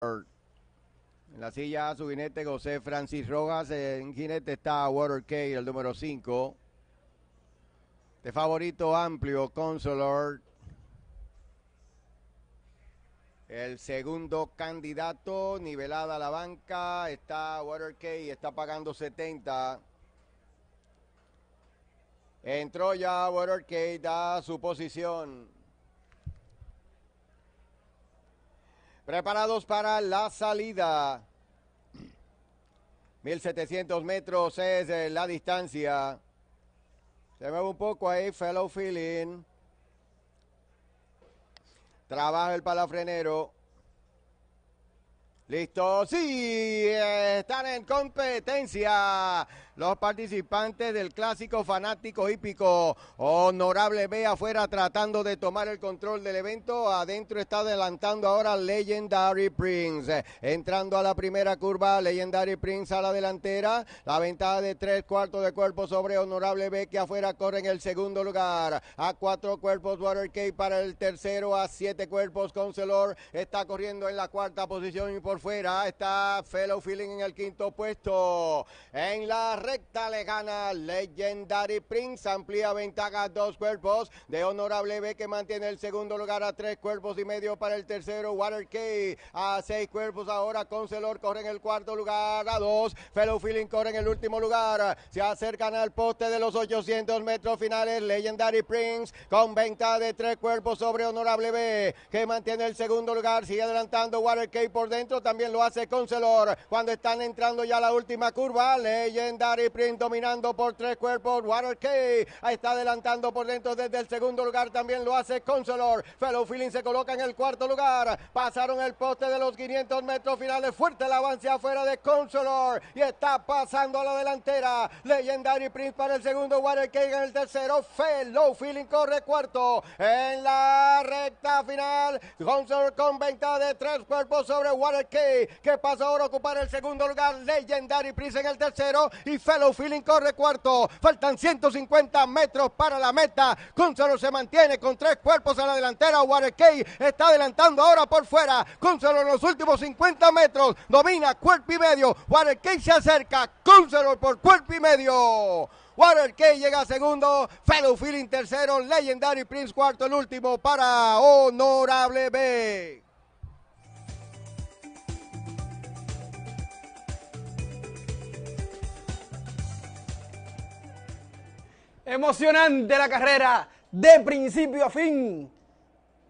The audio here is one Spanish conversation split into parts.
En la silla su jinete José Francis Rojas. En jinete está Water el número 5. De favorito amplio, Consolor. El segundo candidato, nivelada la banca, está Water K, está pagando 70. Entró ya Water K, da su posición. Preparados para la salida. 1700 metros es la distancia. Se mueve un poco ahí, fellow feeling. Trabaja el palafrenero. Listo, sí, están en competencia los participantes del clásico fanático hípico. Honorable B afuera tratando de tomar el control del evento. Adentro está adelantando ahora Legendary Prince. Entrando a la primera curva, Legendary Prince a la delantera. La ventaja de tres cuartos de cuerpo sobre Honorable B que afuera corre en el segundo lugar. A cuatro cuerpos Water para el tercero. A siete cuerpos Concelor está corriendo en la cuarta posición y fuera. Está Fellow Feeling en el quinto puesto. En la recta le gana Legendary Prince. Amplía ventaja dos cuerpos. De Honorable B que mantiene el segundo lugar a tres cuerpos y medio para el tercero. Water K a seis cuerpos ahora. Concelor corre en el cuarto lugar a dos. Fellow Feeling corre en el último lugar. Se acercan al poste de los 800 metros finales. Legendary Prince con venta de tres cuerpos sobre Honorable B que mantiene el segundo lugar. Sigue adelantando Water K por dentro también lo hace Concelor. Cuando están entrando ya la última curva, Legendary Print dominando por tres cuerpos. Water K está adelantando por dentro desde el segundo lugar, también lo hace Concelor. Fellow Feeling se coloca en el cuarto lugar. Pasaron el poste de los 500 metros finales. Fuerte el avance afuera de Consolor. y está pasando a la delantera. Legendary Prince para el segundo, Water K en el tercero. Fellow Feeling corre cuarto en la recta final. Consolor con venta de tres cuerpos sobre Water que pasa ahora a ocupar el segundo lugar. Legendary Prince en el tercero y Fellow Feeling corre cuarto. Faltan 150 metros para la meta. Gonzalo se mantiene con tres cuerpos a la delantera. Warekey está adelantando ahora por fuera. Gonzalo en los últimos 50 metros domina cuerpo y medio. Warekey se acerca. Gonzalo por cuerpo y medio. Water llega llega segundo, Fellow Feeling tercero, Legendary Prince cuarto, el último para Honorable B. Emocionante la carrera, de principio a fin.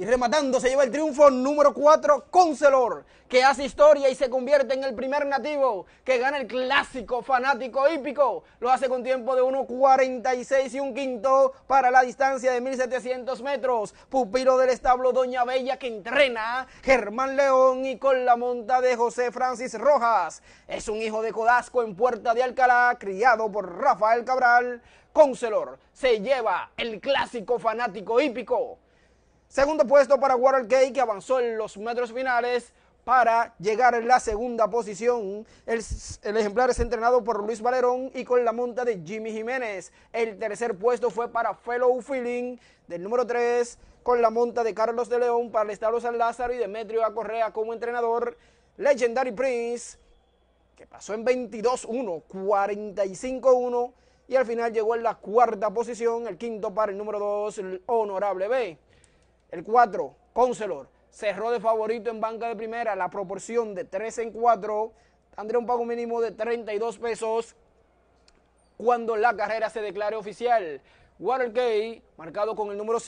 Y rematando se lleva el triunfo número 4, Concelor, que hace historia y se convierte en el primer nativo que gana el clásico fanático hípico. Lo hace con tiempo de 1.46 y un quinto para la distancia de 1.700 metros. Pupilo del establo Doña Bella que entrena Germán León y con la monta de José Francis Rojas. Es un hijo de Codasco en Puerta de Alcalá, criado por Rafael Cabral. Concelor se lleva el clásico fanático hípico Segundo puesto para Watergate, que avanzó en los metros finales para llegar en la segunda posición. El, ejemplar es entrenado por Luis Valerón y con la monta de Jimmy Jiménez. El tercer puesto fue para Fellow Feeling del número 3, con la monta de Carlos de León para el Estado San Lázaro y Demetrio A. Correa como entrenador. Legendary Prince, que pasó en 22-1, 45-1 y al final llegó en la cuarta posición, el quinto para el número 2, el Honorable B. El 4, Conselor, cerró de favorito en banca de primera, la proporción de 3 en 4, tendrá un pago mínimo de 32 pesos cuando la carrera se declare oficial. Water K, marcado con el número 5.